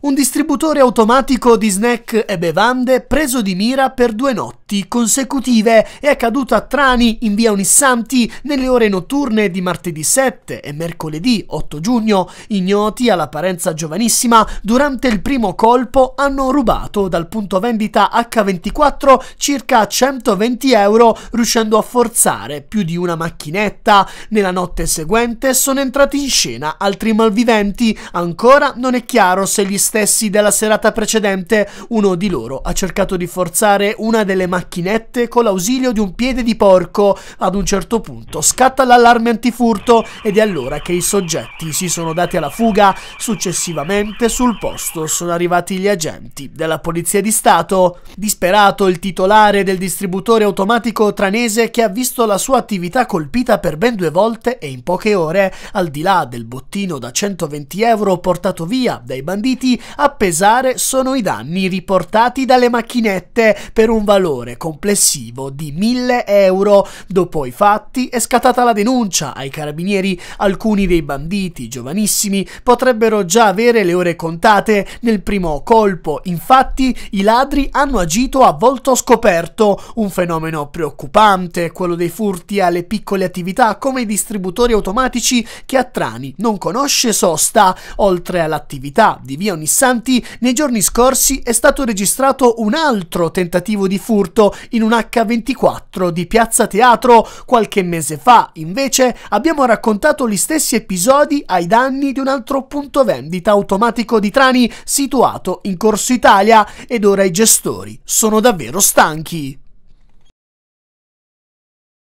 un distributore automatico di snack e bevande preso di mira per due notti consecutive è accaduto a Trani in via Unissanti nelle ore notturne di martedì 7 e mercoledì 8 giugno. Ignoti all'apparenza giovanissima, durante il primo colpo hanno rubato dal punto vendita H24 circa 120 euro riuscendo a forzare più di una macchinetta. Nella notte seguente sono entrati in scena altri malviventi. Ancora non è chiaro se gli stessi della serata precedente, uno di loro ha cercato di forzare una delle macchinette con l'ausilio di un piede di porco. Ad un certo punto scatta l'allarme antifurto ed è allora che i soggetti si sono dati alla fuga. Successivamente sul posto sono arrivati gli agenti della Polizia di Stato. Disperato il titolare del distributore automatico tranese che ha visto la sua attività colpita per ben due volte e in poche ore, al di là del bottino da 120 euro portato via dai banditi, a pesare sono i danni riportati dalle macchinette per un valore complessivo di 1000 euro. Dopo i fatti è scattata la denuncia ai carabinieri. Alcuni dei banditi giovanissimi potrebbero già avere le ore contate nel primo colpo. Infatti i ladri hanno agito a volto scoperto, un fenomeno preoccupante, quello dei furti alle piccole attività come i distributori automatici che a Trani non conosce sosta, oltre all'attività di via Onissimo Santi, nei giorni scorsi è stato registrato un altro tentativo di furto in un H24 di Piazza Teatro. Qualche mese fa, invece, abbiamo raccontato gli stessi episodi ai danni di un altro punto vendita automatico di Trani situato in Corso Italia ed ora i gestori sono davvero stanchi.